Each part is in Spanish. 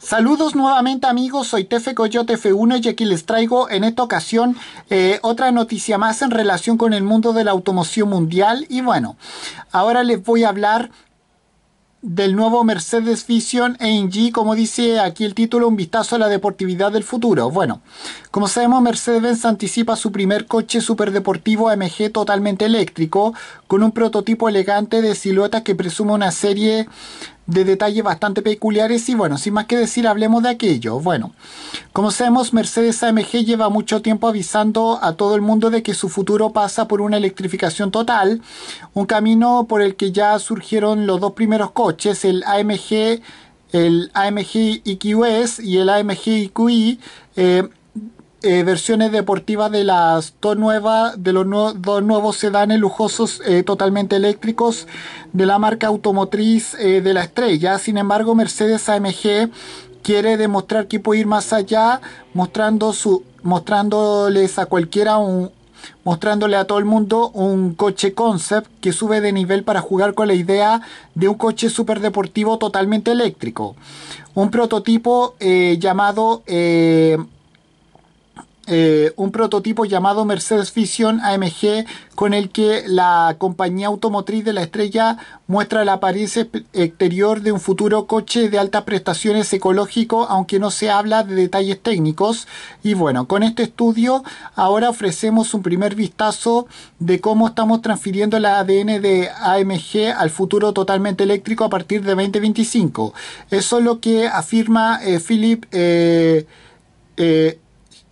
Saludos nuevamente amigos, soy Tefe Coyote F1 y aquí les traigo en esta ocasión eh, otra noticia más en relación con el mundo de la automoción mundial y bueno, ahora les voy a hablar del nuevo Mercedes Vision AMG, como dice aquí el título, un vistazo a la deportividad del futuro. Bueno, como sabemos, mercedes anticipa su primer coche superdeportivo AMG totalmente eléctrico, con un prototipo elegante de silueta que presume una serie de detalles bastante peculiares y bueno, sin más que decir, hablemos de aquello. Bueno, como sabemos, Mercedes AMG lleva mucho tiempo avisando a todo el mundo de que su futuro pasa por una electrificación total, un camino por el que ya surgieron los dos primeros coches, el AMG el AMG IQS y el AMG IQI, eh, eh, versiones deportivas de las dos nuevas, de los dos nuevos sedanes lujosos eh, totalmente eléctricos de la marca automotriz eh, de la estrella. Sin embargo, Mercedes AMG quiere demostrar que puede ir más allá, mostrando su, mostrándoles a cualquiera un, mostrándole a todo el mundo un coche concept que sube de nivel para jugar con la idea de un coche super deportivo totalmente eléctrico. Un prototipo llamado eh, un prototipo llamado Mercedes Vision AMG con el que la compañía automotriz de la estrella muestra la apariencia exterior de un futuro coche de altas prestaciones ecológico, aunque no se habla de detalles técnicos. Y bueno, con este estudio ahora ofrecemos un primer vistazo de cómo estamos transfiriendo el ADN de AMG al futuro totalmente eléctrico a partir de 2025. Eso es lo que afirma eh, Philip. Eh,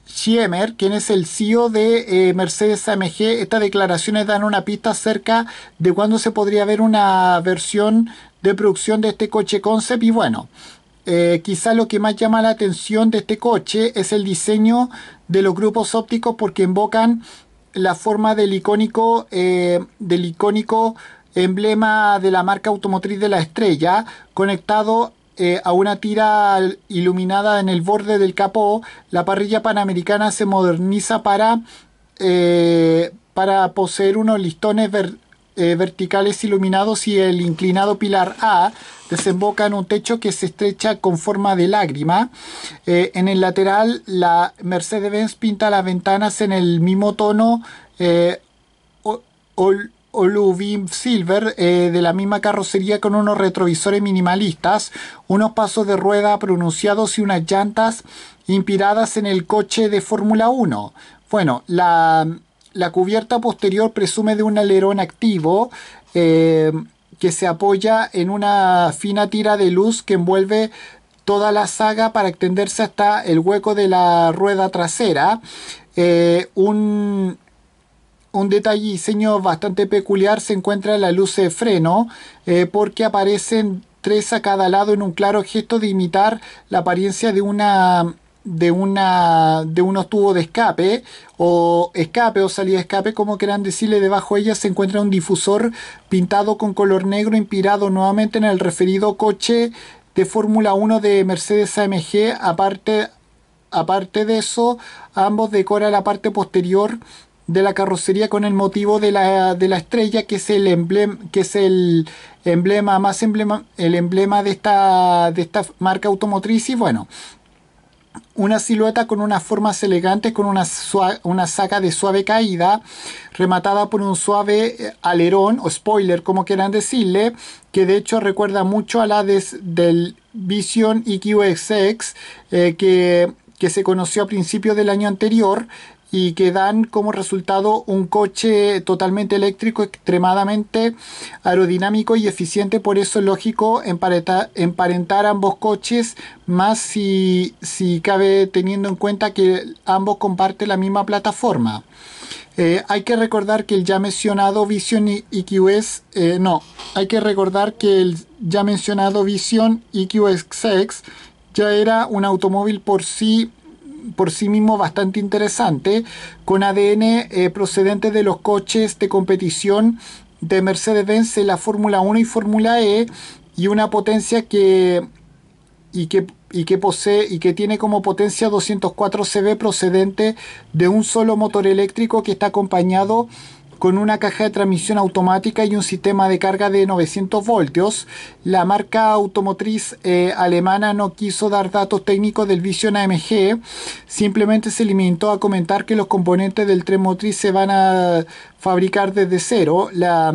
Schiemer, quien es el CEO de eh, Mercedes AMG, estas declaraciones dan una pista acerca de cuándo se podría ver una versión de producción de este coche concept y bueno, eh, quizá lo que más llama la atención de este coche es el diseño de los grupos ópticos porque invocan la forma del icónico, eh, del icónico emblema de la marca automotriz de la estrella conectado eh, a una tira iluminada en el borde del capó, la parrilla panamericana se moderniza para, eh, para poseer unos listones eh, verticales iluminados y el inclinado pilar A desemboca en un techo que se estrecha con forma de lágrima. en el lateral, la Mercedes-Benz pinta las ventanas en el mismo tono. Oluvim Silver eh, de la misma carrocería con unos retrovisores minimalistas, unos pasos de rueda pronunciados y unas llantas inspiradas en el coche de Fórmula 1. Bueno, la, cubierta posterior presume de un alerón activo eh, que se apoya en una fina tira de luz que envuelve toda la saga para extenderse hasta el hueco de la rueda trasera. Eh, un, un detalle y diseño bastante peculiar se encuentra en la luz de freno eh, porque aparecen tres a cada lado en un claro gesto de imitar la apariencia de una de una de unos tubos de escape o escape o salida de escape como quieran decirle debajo de ella se encuentra un difusor pintado con color negro inspirado nuevamente en el referido coche de Fórmula 1 de Mercedes AMG aparte aparte de eso ambos decoran la parte posterior de la carrocería con el motivo de la, de la estrella que es el emblema que es el emblema más emblema el emblema de esta de esta marca automotriz y bueno una silueta con unas formas elegantes con una, una saca de suave caída rematada por un suave eh, alerón o spoiler como quieran decirle que de hecho recuerda mucho a la del Vision EQXX eh, que que se conoció a principios del año anterior, y que dan como resultado un coche totalmente eléctrico, extremadamente aerodinámico y eficiente. Por eso es lógico emparentar, ambos coches, más si, cabe teniendo en cuenta que ambos comparten la misma plataforma. Eh, hay que recordar que el ya mencionado Vision EQS, eh, no, hay que recordar que el ya mencionado Vision X ya era un automóvil por sí por sí mismo bastante interesante, con ADN eh, procedente de los coches de competición de Mercedes-Benz la Fórmula 1 y Fórmula E, y una potencia que y que, y que posee y que tiene como potencia 204 CV procedente de un solo motor eléctrico que está acompañado con una caja de transmisión automática y un sistema de carga de 900 voltios. La marca automotriz eh, alemana no quiso dar datos técnicos del Vision AMG, simplemente se limitó a comentar que los componentes del tren motriz se van a fabricar desde cero. La,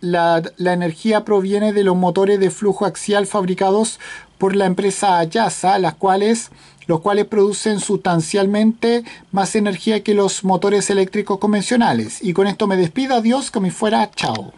la, la energía proviene de los motores de flujo axial fabricados por la empresa yasa las cuales, los cuales producen sustancialmente más energía que los motores eléctricos convencionales. Y con esto me despido, adiós, me fuera, chao.